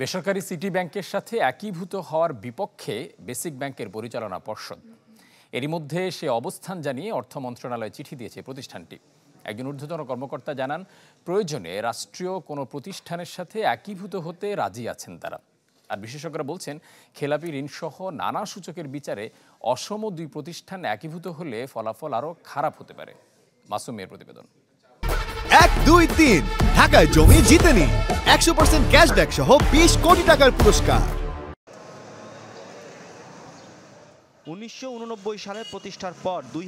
বেসরকারি সিটি ব্যাংকের সাথে একীভূত হওয়ার বিপক্ষে বেসিক ব্যাংকের পরিচালনা পর্ষদ এরই মধ্যে সে অবস্থান জানিয়ে অর্থ মন্ত্রণালয়ে চিঠি দিয়েছে প্রতিষ্ঠানটি একজন ঊর্ধ্বতন কর্মকর্তা জানান প্রয়োজনে রাষ্ট্রীয় কোনো প্রতিষ্ঠানের সাথে একীভূত হতে রাজি আছেন তারা আর বিশেষজ্ঞরা বলছেন খেলাপি ঋণসহ নানা সূচকের বিচারে অসম দুই প্রতিষ্ঠান একীভূত হলে ফলাফল আরও খারাপ হতে পারে মাসুমের প্রতিবেদন এক দুই তিন ঢাকায় জমি জিতেনি একশো পার্সেন্ট ক্যাশব্যাক সহ বিশ কোটি টাকার পুরস্কার উনিশশো সালে প্রতিষ্ঠার পর দুই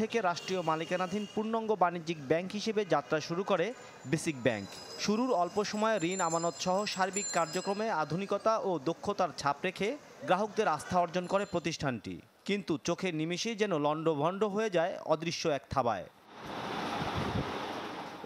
থেকে রাষ্ট্রীয় মালিকানাধীন পূর্ণাঙ্গ বাণিজ্যিক ব্যাংক হিসেবে যাত্রা শুরু করে বেসিক ব্যাংক শুরুর অল্প সময়ে ঋণ আমানত সহ সার্বিক কার্যক্রমে আধুনিকতা ও দক্ষতার ছাপ রেখে গ্রাহকদের আস্থা অর্জন করে প্রতিষ্ঠানটি কিন্তু চোখের নিমেষেই যেন লণ্ডভণ্ড হয়ে যায় অদৃশ্য এক থাবায়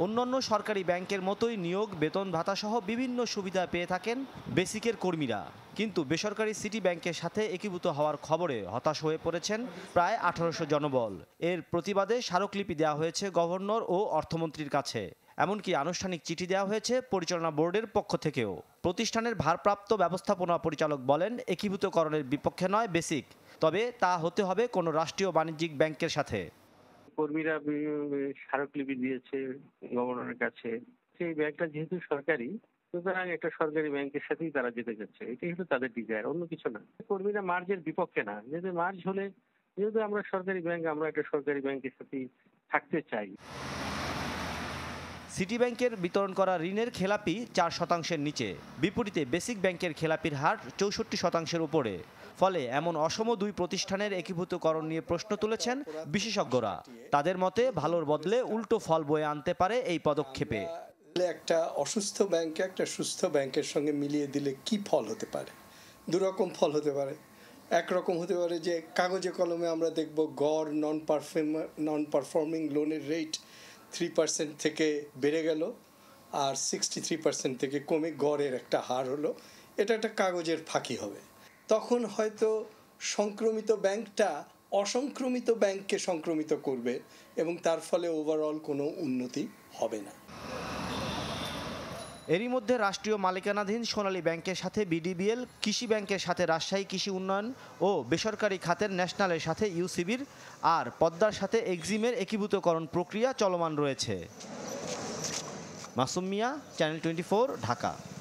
অন্যান্য সরকারি ব্যাংকের মতোই নিয়োগ বেতন সহ বিভিন্ন সুবিধা পেয়ে থাকেন বেসিকের কর্মীরা কিন্তু বেসরকারি সিটি ব্যাংকের সাথে একীভূত হওয়ার খবরে হতাশ হয়ে পড়েছেন প্রায় আঠারোশো জনবল এর প্রতিবাদে স্মারকলিপি দেওয়া হয়েছে গভর্নর ও অর্থমন্ত্রীর কাছে এমনকি আনুষ্ঠানিক চিঠি দেওয়া হয়েছে পরিচালনা বোর্ডের পক্ষ থেকেও প্রতিষ্ঠানের ভারপ্রাপ্ত ব্যবস্থাপনা পরিচালক বলেন একীভূতকরণের বিপক্ষে নয় বেসিক তবে তা হতে হবে কোনো রাষ্ট্রীয় বাণিজ্যিক ব্যাংকের সাথে কর্মীরা স্মারকলিপি দিয়েছে গভর্নরের কাছে সেই ব্যাংকটা যেহেতু সরকারি সুতরাং একটা সরকারি ব্যাংকের সাথেই তারা যেতে চাচ্ছে এটাই হলো তাদের ডিজায়ার অন্য কিছু না কর্মীরা মার্জের বিপক্ষে না যেহেতু মার্জ হলে যেহেতু আমরা সরকারি ব্যাংক আমরা একটা সরকারি ব্যাংকের সাথেই থাকতে চাই সিটি ব্যাংকের বিতরণ করা ঋণের খেলাপি চার শতাংশের নিচে বিপরীতে বেসিক ব্যাংকের খেলাপির হার চৌষট্টি শতাংশের উপরে ফলে এমন অসম দুই প্রতিষ্ঠানের একীভূতকরণ নিয়ে প্রশ্ন তুলেছেন বিশেষজ্ঞরা তাদের মতে ভালোর বদলে উল্টো ফল বয়ে আনতে পারে এই পদক্ষেপে একটা অসুস্থ ব্যাংকে একটা সুস্থ ব্যাংকের সঙ্গে মিলিয়ে দিলে কি ফল হতে পারে দুরকম ফল হতে পারে একরকম হতে পারে যে কাগজে কলমে আমরা দেখব গড় নন পারফর্ম নন পারফর্মিং লোনের রেট থ্রি পার্সেন্ট থেকে বেড়ে গেল আর সিক্সটি থ্রি পার্সেন্ট থেকে কমে গড়ের একটা হার হলো এটা একটা কাগজের ফাঁকি হবে তখন হয়তো সংক্রমিত ব্যাংকটা অসংক্রমিত ব্যাংককে সংক্রমিত করবে এবং তার ফলে ওভারঅল কোনো উন্নতি হবে না এরই মধ্যে রাষ্ট্রীয় মালিকানাধীন সোনালী ব্যাংকের সাথে বিডিবিএল কৃষি ব্যাংকের সাথে রাজশাহী কৃষি উন্নয়ন ও বেসরকারি খাতের ন্যাশনালের সাথে ইউসিবির আর পদ্মার সাথে এক্সিমের একীভূতকরণ প্রক্রিয়া চলমান রয়েছে মাসুমিয়া চ্যানেল টোয়েন্টি ঢাকা